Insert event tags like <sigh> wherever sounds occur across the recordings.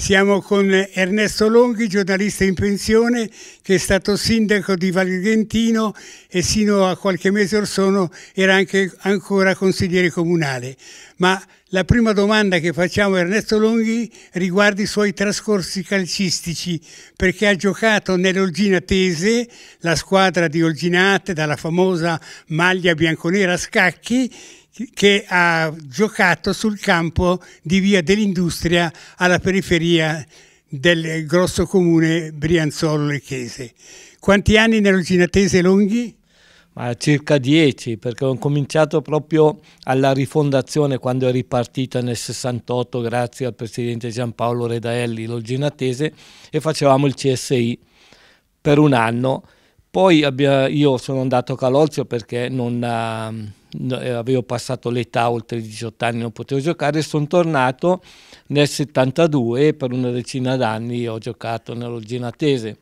Siamo con Ernesto Longhi, giornalista in pensione, che è stato sindaco di Valentino e sino a qualche mese or sono era anche ancora consigliere comunale. Ma la prima domanda che facciamo a Ernesto Longhi riguarda i suoi trascorsi calcistici, perché ha giocato nell'Olgina Tese, la squadra di Olginate, dalla famosa maglia bianconera a scacchi, che ha giocato sul campo di Via dell'Industria alla periferia del grosso comune Brianzolo-Lecchese. Quanti anni nell'Uginatese Longhi? Ma circa dieci, perché ho cominciato proprio alla rifondazione quando è ripartita nel 68 grazie al presidente Giampaolo Redaelli, l'Uginatese, e facevamo il CSI per un anno poi abbia, io sono andato a Calolzio perché non, ehm, eh, avevo passato l'età oltre i 18 anni, non potevo giocare. Sono tornato nel 72 e per una decina d'anni ho giocato nell'Orginatese.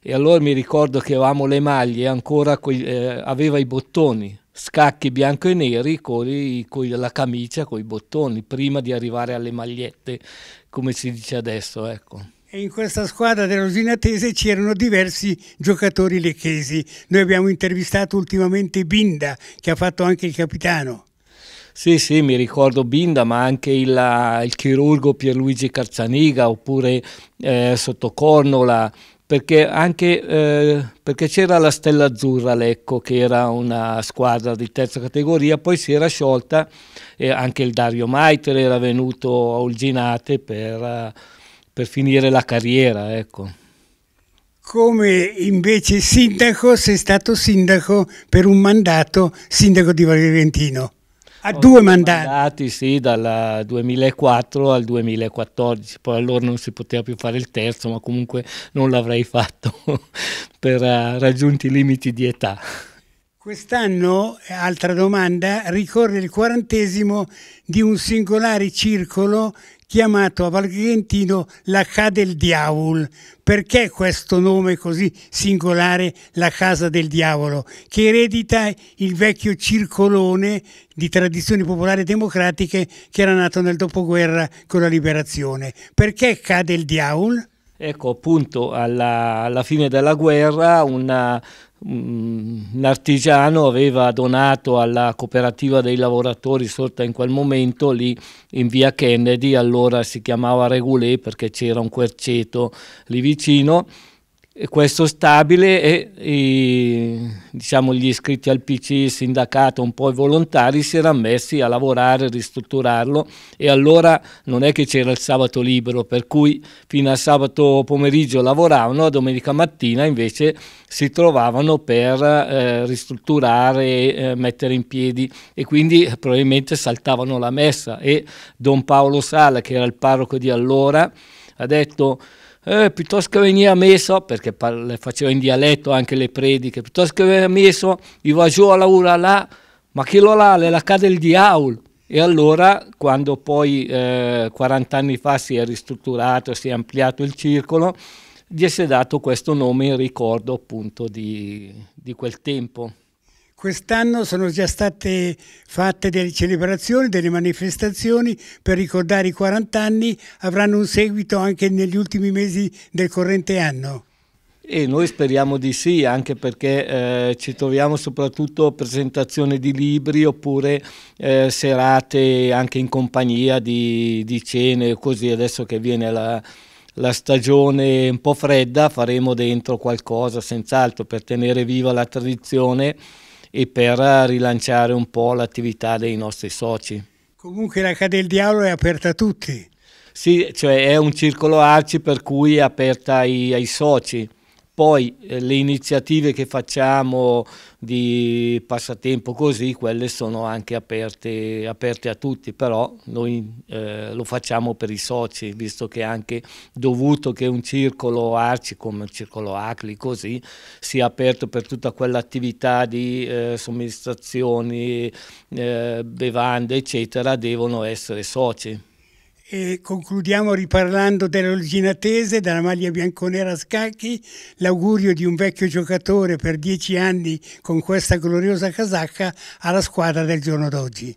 E allora mi ricordo che avevamo le maglie, ancora coi, eh, aveva i bottoni, scacchi bianco e neri con, con la camicia, con i bottoni, prima di arrivare alle magliette, come si dice adesso. Ecco. E in questa squadra Rosinatese c'erano diversi giocatori lecchesi. Noi abbiamo intervistato ultimamente Binda, che ha fatto anche il capitano. Sì, sì, mi ricordo Binda, ma anche il, il chirurgo Pierluigi Carzaniga, oppure eh, Sottocornola, perché, eh, perché c'era la Stella Azzurra Lecco che era una squadra di terza categoria poi si era sciolta e anche il Dario Maitre era venuto a Olginate per, per finire la carriera, ecco. Come invece sindaco, sei stato sindaco per un mandato, sindaco di Valventino. A Ho due mandati. mandati. Sì, dal 2004 al 2014, poi allora non si poteva più fare il terzo, ma comunque non l'avrei <laughs> fatto per eh, raggiunti i limiti di età. Quest'anno, altra domanda, ricorre il quarantesimo di un singolare circolo chiamato a Valentino la Ca del Diavolo. Perché questo nome così singolare, la Casa del Diavolo, che eredita il vecchio circolone di tradizioni popolari democratiche che era nato nel dopoguerra con la liberazione? Perché Ca del Diavolo? Ecco appunto alla, alla fine della guerra una, mm, un artigiano aveva donato alla cooperativa dei lavoratori sorta in quel momento lì in via Kennedy, allora si chiamava Regulé perché c'era un querceto lì vicino questo stabile e, e diciamo, gli iscritti al PC, sindacato, un po' i volontari si erano messi a lavorare, a ristrutturarlo e allora non è che c'era il sabato libero, per cui fino a sabato pomeriggio lavoravano, a domenica mattina invece si trovavano per eh, ristrutturare, eh, mettere in piedi e quindi probabilmente saltavano la messa e Don Paolo Sala, che era il parroco di allora, ha detto eh, piuttosto che venire a Meso, perché parla, facevo in dialetto anche le prediche, piuttosto che venire a Meso, io giù alla ura là, ma che lo là, le la cade il diavolo. E allora, quando poi eh, 40 anni fa si è ristrutturato, si è ampliato il circolo, gli è dato questo nome in ricordo appunto di, di quel tempo. Quest'anno sono già state fatte delle celebrazioni, delle manifestazioni per ricordare i 40 anni, avranno un seguito anche negli ultimi mesi del corrente anno. E noi speriamo di sì, anche perché eh, ci troviamo soprattutto presentazione di libri oppure eh, serate anche in compagnia di, di cene, così adesso che viene la, la stagione un po' fredda faremo dentro qualcosa senz'altro per tenere viva la tradizione e per eh, rilanciare un po' l'attività dei nostri soci. Comunque la Casa del Diavolo è aperta a tutti. Sì, cioè è un circolo arci per cui è aperta ai, ai soci poi eh, le iniziative che facciamo di passatempo così, quelle sono anche aperte, aperte a tutti, però noi eh, lo facciamo per i soci, visto che anche dovuto che un circolo arci come il circolo Acli così sia aperto per tutta quell'attività di eh, somministrazioni, eh, bevande eccetera, devono essere soci. E concludiamo riparlando dell'Olginatese, della maglia bianconera a scacchi, l'augurio di un vecchio giocatore per dieci anni con questa gloriosa casacca alla squadra del giorno d'oggi.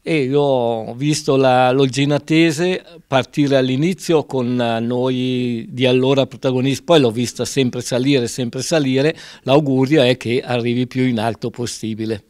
E io ho visto la Lolginatese partire all'inizio con eh, noi di allora protagonisti, poi l'ho vista sempre salire, sempre salire, l'augurio è che arrivi più in alto possibile.